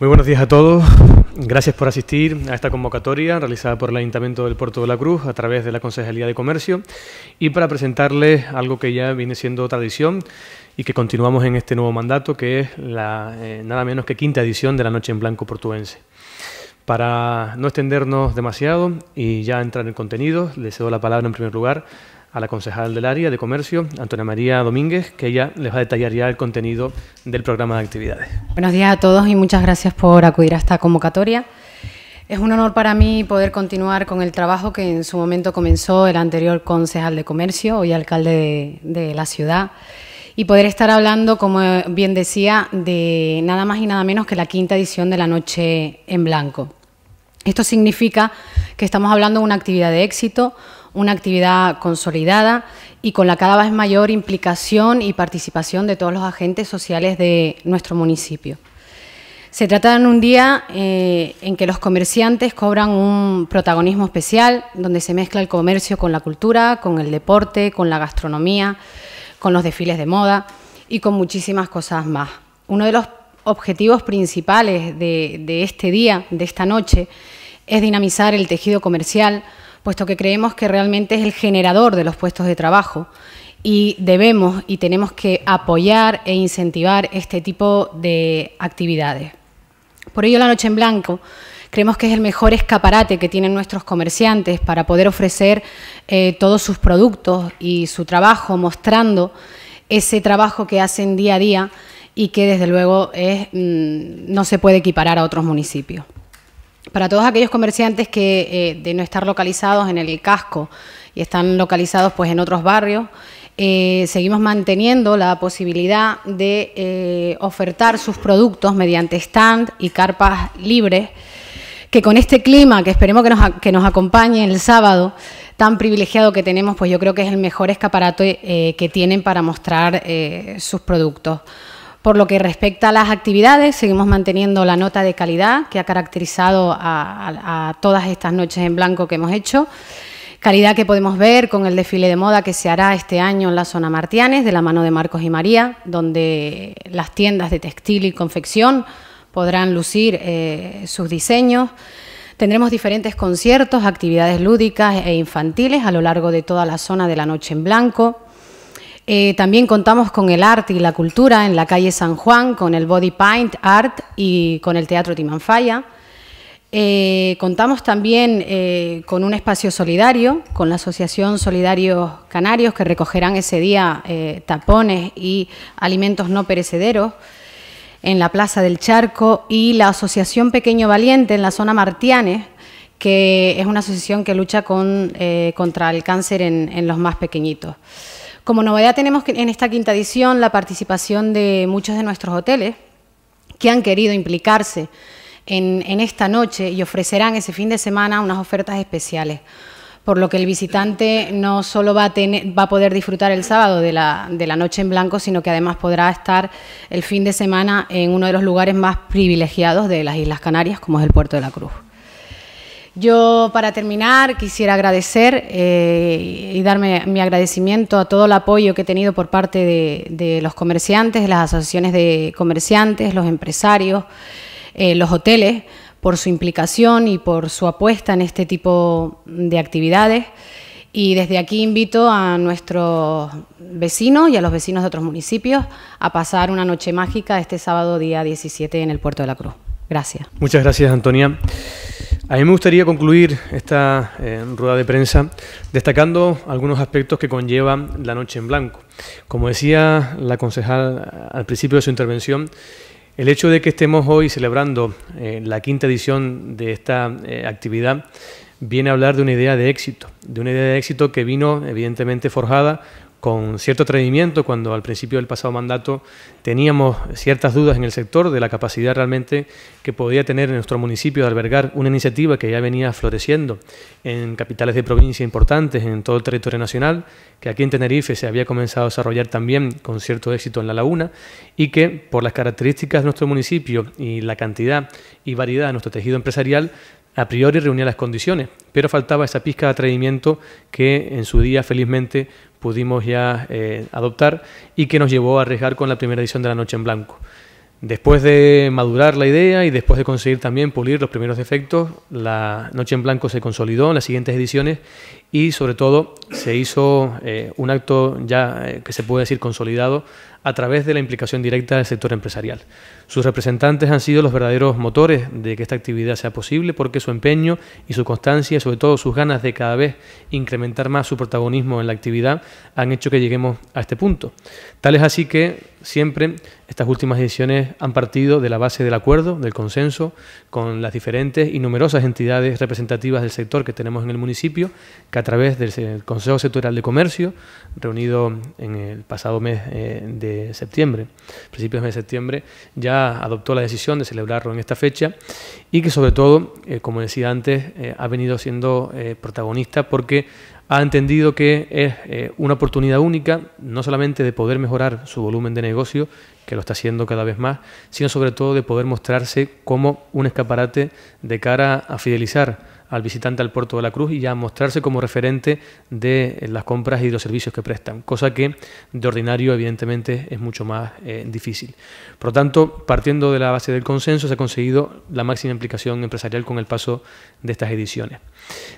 Muy buenos días a todos. Gracias por asistir a esta convocatoria realizada por el Ayuntamiento del Puerto de la Cruz a través de la Consejería de Comercio y para presentarles algo que ya viene siendo tradición y que continuamos en este nuevo mandato, que es la eh, nada menos que quinta edición de la Noche en Blanco Portuense. Para no extendernos demasiado y ya entrar en contenido, le cedo la palabra en primer lugar a la concejal del área de comercio, Antonia María Domínguez, que ella les va a detallar ya el contenido del programa de actividades. Buenos días a todos y muchas gracias por acudir a esta convocatoria. Es un honor para mí poder continuar con el trabajo que en su momento comenzó el anterior concejal de comercio, y alcalde de, de la ciudad, y poder estar hablando, como bien decía, de nada más y nada menos que la quinta edición de la Noche en Blanco. Esto significa que estamos hablando de una actividad de éxito, una actividad consolidada y con la cada vez mayor implicación y participación de todos los agentes sociales de nuestro municipio. Se trata de un día eh, en que los comerciantes cobran un protagonismo especial, donde se mezcla el comercio con la cultura, con el deporte, con la gastronomía, con los desfiles de moda y con muchísimas cosas más. Uno de los objetivos principales de, de este día, de esta noche, es dinamizar el tejido comercial, puesto que creemos que realmente es el generador de los puestos de trabajo y debemos y tenemos que apoyar e incentivar este tipo de actividades. Por ello, la Noche en Blanco creemos que es el mejor escaparate que tienen nuestros comerciantes para poder ofrecer eh, todos sus productos y su trabajo, mostrando ese trabajo que hacen día a día y que desde luego mm, no se puede equiparar a otros municipios para todos aquellos comerciantes que eh, de no estar localizados en el casco y están localizados pues en otros barrios, eh, seguimos manteniendo la posibilidad de eh, ofertar sus productos mediante stand y carpas libres, que con este clima que esperemos que nos, que nos acompañe el sábado, tan privilegiado que tenemos, pues yo creo que es el mejor escaparate que tienen para mostrar sus productos. Por lo que respecta a las actividades, seguimos manteniendo la nota de calidad que ha caracterizado a, todas estas noches en blanco que hemos hecho. Calidad que podemos ver con el desfile de moda que se hará este año en la zona Martianes, de la mano de Marcos y María, donde las tiendas de textil y confección podrán lucir eh, sus diseños. Tendremos diferentes conciertos, actividades lúdicas e infantiles a lo largo de toda la zona de la Noche en Blanco. Eh, también contamos con el arte y la cultura en la calle San Juan, con el Body Paint Art y con el Teatro Timanfaya. Eh, contamos también eh, con un espacio solidario, con la Asociación Solidarios Canarios, que recogerán ese día tapones y alimentos no perecederos en la Plaza del Charco, y la Asociación Pequeño Valiente en la zona Martianes, que es una asociación que lucha contra el cáncer en los más pequeñitos. Como novedad tenemos en esta quinta edición la participación de muchos de nuestros hoteles que han querido implicarse en, esta noche y ofrecerán ese fin de semana unas ofertas especiales por lo que el visitante no solo va a, tener, va a poder disfrutar el sábado de la, de la, noche en blanco, sino que además podrá estar el fin de semana en uno de los lugares más privilegiados de las Islas Canarias, como es el Puerto de la Cruz. Yo, para terminar, quisiera agradecer eh, y darme mi agradecimiento a todo el apoyo que he tenido por parte de, los comerciantes, las asociaciones de comerciantes, los empresarios, eh, los hoteles, por su implicación y por su apuesta en este tipo de actividades. Y desde aquí invito a nuestros vecinos y a los vecinos de otros municipios a pasar una noche mágica este sábado día 17 en el Puerto de la Cruz. Gracias. Muchas gracias, Antonia. A mí me gustaría concluir esta eh, rueda de prensa destacando algunos aspectos que conllevan la noche en blanco. Como decía la concejal eh, al principio de su intervención, el hecho de que estemos hoy celebrando eh, la quinta edición de esta actividad viene a hablar de una idea de éxito, de una idea de éxito que vino evidentemente forjada con cierto atrevimiento cuando al principio del pasado mandato teníamos ciertas dudas en el sector de la capacidad realmente que podía tener nuestro municipio de albergar una iniciativa que ya venía floreciendo en capitales de provincia importantes en todo el territorio nacional, que aquí en Tenerife se había comenzado a desarrollar también con cierto éxito en la laguna y que por las características de nuestro municipio y la cantidad y variedad de nuestro tejido empresarial a priori reunía las condiciones, pero faltaba esa pizca de atrevimiento que en su día felizmente pudimos ya eh, adoptar y que nos llevó a arriesgar con la primera edición de La Noche en Blanco. Después de madurar la idea y después de conseguir también pulir los primeros defectos, La Noche en Blanco se consolidó en las siguientes ediciones y sobre todo se hizo eh, un acto ya eh, que se puede decir consolidado a través de la implicación directa del sector empresarial. Sus representantes han sido los verdaderos motores de que esta actividad sea posible porque su empeño y su constancia, sobre todo sus ganas de cada vez incrementar más su protagonismo en la actividad, han hecho que lleguemos a este punto. Tal es así que siempre estas últimas ediciones han partido de la base del acuerdo, del consenso, con las diferentes y numerosas entidades representativas del sector que tenemos en el municipio, a través del Consejo Sectorial de Comercio, reunido en el pasado mes eh, de septiembre, principios de septiembre, ya adoptó la decisión de celebrarlo en esta fecha y que sobre todo, eh, como decía antes, eh, ha venido siendo protagonista porque ha entendido que es una oportunidad única, no solamente de poder mejorar su volumen de negocio, que lo está haciendo cada vez más, sino sobre todo de poder mostrarse como un escaparate de cara a fidelizar al visitante al puerto de la Cruz y a mostrarse como referente de las compras y los servicios que prestan, cosa que de ordinario evidentemente es mucho más eh, difícil. Por lo tanto, partiendo de la base del consenso, se ha conseguido la máxima implicación empresarial con el paso de estas ediciones.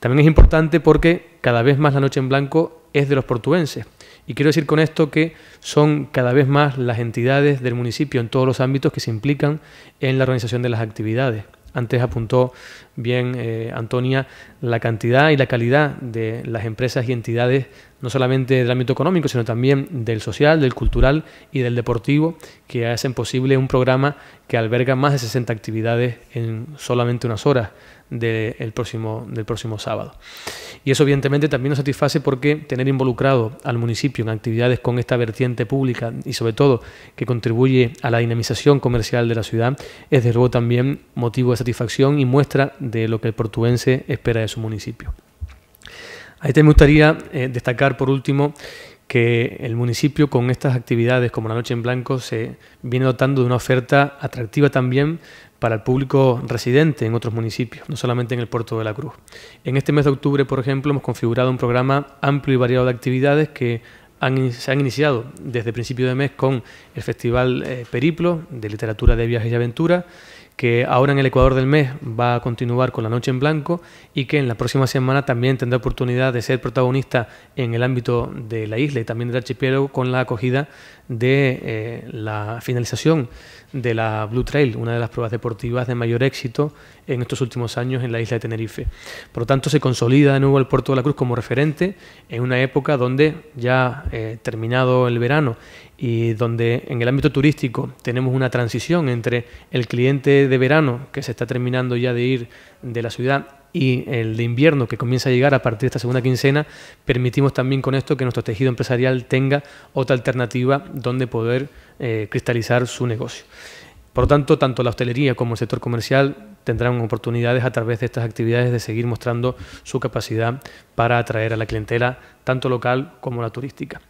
También es importante porque cada vez más la noche en blanco es de los portuenses. Y quiero decir con esto que son cada vez más las entidades del municipio en todos los ámbitos que se implican en la organización de las actividades. Antes apuntó bien eh, Antonia la cantidad y la calidad de las empresas y entidades no solamente del ámbito económico, sino también del social, del cultural y del deportivo, que hacen posible un programa que alberga más de 60 actividades en solamente unas horas próximo, del próximo sábado. Y eso evidentemente también nos satisface porque tener involucrado al municipio en actividades con esta vertiente pública y sobre todo que contribuye a la dinamización comercial de la ciudad es desde luego también motivo de satisfacción y muestra de lo que el portuense espera de su municipio. Ahí te me gustaría eh, destacar por último que el municipio con estas actividades como la Noche en Blanco se viene dotando de una oferta atractiva también para el público residente en otros municipios, no solamente en el puerto de la Cruz. En este mes de octubre, por ejemplo, hemos configurado un programa amplio y variado de actividades que se han iniciado desde principio de mes con el Festival eh, Periplo de Literatura de Viajes y Aventura, que ahora en el Ecuador del mes va a continuar con La Noche en Blanco y que en la próxima semana también tendrá oportunidad de ser protagonista en el ámbito de la isla y también del archipiélago con la acogida de eh, la finalización de la Blue Trail, una de las pruebas deportivas de mayor éxito en estos últimos años en la isla de Tenerife. Por lo tanto, se consolida de nuevo el puerto de la Cruz como referente en una época donde ya eh, terminado el verano y donde en el ámbito turístico tenemos una transición entre el cliente de verano, que se está terminando ya de ir de la ciudad, y el de invierno, que comienza a llegar a partir de esta segunda quincena, permitimos también con esto que nuestro tejido empresarial tenga otra alternativa donde poder eh, cristalizar su negocio. Por lo tanto, tanto la hostelería como el sector comercial tendrán oportunidades a través de estas actividades de seguir mostrando su capacidad para atraer a la clientela, tanto local como la turística.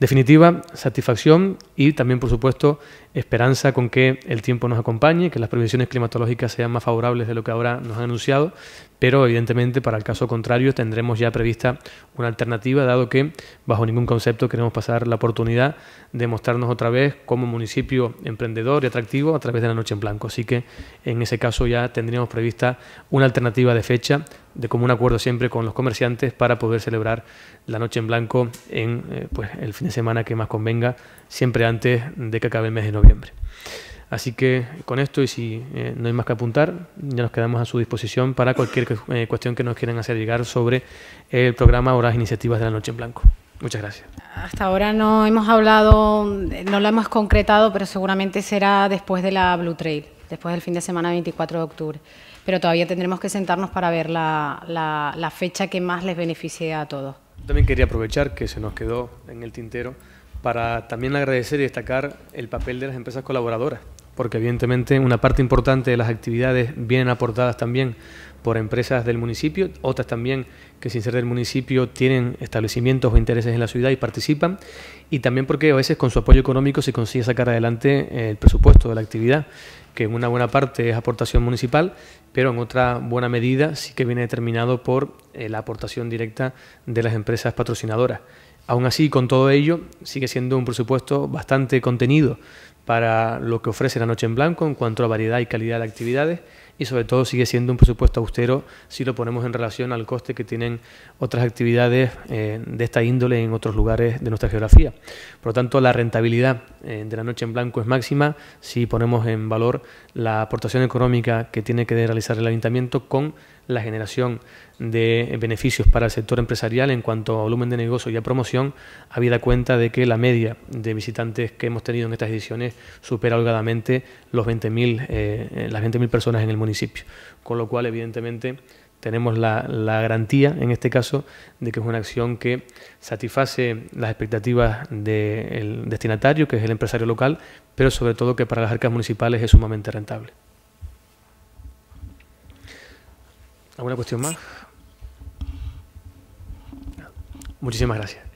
Definitiva, satisfacción y también, por supuesto, esperanza con que el tiempo nos acompañe, que las previsiones climatológicas sean más favorables de lo que ahora nos han anunciado, pero evidentemente para el caso contrario tendremos ya prevista una alternativa, dado que bajo ningún concepto queremos pasar la oportunidad de mostrarnos otra vez como municipio emprendedor y atractivo a través de la Noche en Blanco. Así que en ese caso ya tendremos tendríamos prevista una alternativa de fecha de común acuerdo siempre con los comerciantes para poder celebrar la noche en blanco en eh, pues, el fin de semana que más convenga, siempre antes de que acabe el mes de noviembre. Así que con esto y si eh, no hay más que apuntar, ya nos quedamos a su disposición para cualquier eh, cuestión que nos quieran hacer llegar sobre el programa o las iniciativas de la Noche en Blanco. Muchas gracias. Hasta ahora no hemos hablado, no lo hemos concretado, pero seguramente será después de la Blue Trail después del fin de semana 24 de octubre. Pero todavía tendremos que sentarnos para ver la, fecha que más les beneficie a todos. También quería aprovechar que se nos quedó en el tintero para también agradecer y destacar el papel de las empresas colaboradoras, porque evidentemente una parte importante de las actividades vienen aportadas también por empresas del municipio, otras también que sin ser del municipio tienen establecimientos o intereses en la ciudad y participan, y también porque a veces con su apoyo económico se consigue sacar adelante eh, el presupuesto de la actividad, que en una buena parte es aportación municipal, pero en otra buena medida sí que viene determinado por eh, la aportación directa de las empresas patrocinadoras. Aún así, con todo ello, sigue siendo un presupuesto bastante contenido para lo que ofrece la Noche en Blanco en cuanto a variedad y calidad de actividades y sobre todo sigue siendo un presupuesto austero si lo ponemos en relación al coste que tienen otras actividades eh, de esta índole en otros lugares de nuestra geografía. Por lo tanto, la rentabilidad eh, de la noche en blanco es máxima si ponemos en valor la aportación económica que tiene que realizar el ayuntamiento con la generación de beneficios para el sector empresarial en cuanto a volumen de negocio y a promoción, habida cuenta de que la media de visitantes que hemos tenido en estas ediciones supera holgadamente los veinte eh, eh, las 20.000 personas en el municipio. Con lo cual, evidentemente, tenemos la, garantía, en este caso, de que es una acción que satisface las expectativas del destinatario, que es el empresario local, pero sobre todo que para las arcas municipales es sumamente rentable. ¿Alguna cuestión más? Muchísimas gracias.